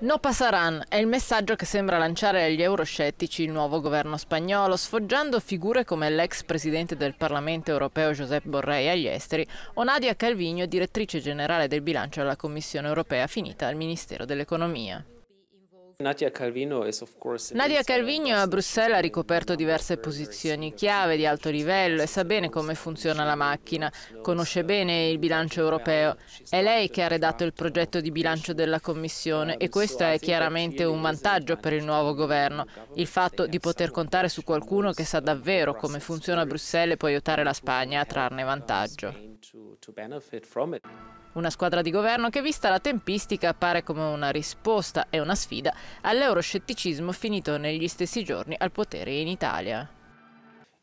No passaran è il messaggio che sembra lanciare agli euroscettici il nuovo governo spagnolo, sfoggiando figure come l'ex presidente del Parlamento europeo Josep Borrell agli esteri o Nadia Calvino, direttrice generale del bilancio alla Commissione europea finita al Ministero dell'Economia. Nadia Calvino a Bruxelles ha ricoperto diverse posizioni chiave di alto livello e sa bene come funziona la macchina, conosce bene il bilancio europeo. È lei che ha redatto il progetto di bilancio della Commissione e questo è chiaramente un vantaggio per il nuovo governo, il fatto di poter contare su qualcuno che sa davvero come funziona Bruxelles e può aiutare la Spagna a trarne vantaggio. Una squadra di governo che, vista la tempistica, appare come una risposta e una sfida all'euroscetticismo finito negli stessi giorni al potere in Italia.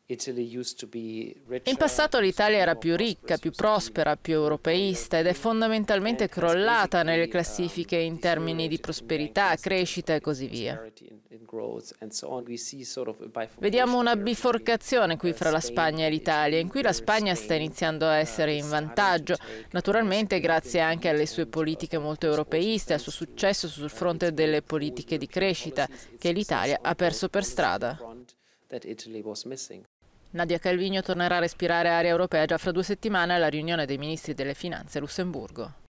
In passato l'Italia era più ricca, più prospera, più europeista ed è fondamentalmente crollata nelle uh, classifiche in termini di prosperità, crescita e così via. Vediamo una biforcazione qui uh, fra la Spagna e l'Italia, in cui la Spagna sta iniziando a uh, essere in vantaggio, naturalmente grazie anche alle sue politiche molto europeiste, al suo successo sul fronte delle politiche di crescita che l'Italia ha perso per strada. Nadia Calvino tornerà a respirare aria europea già fra due settimane alla riunione dei ministri delle finanze a Lussemburgo.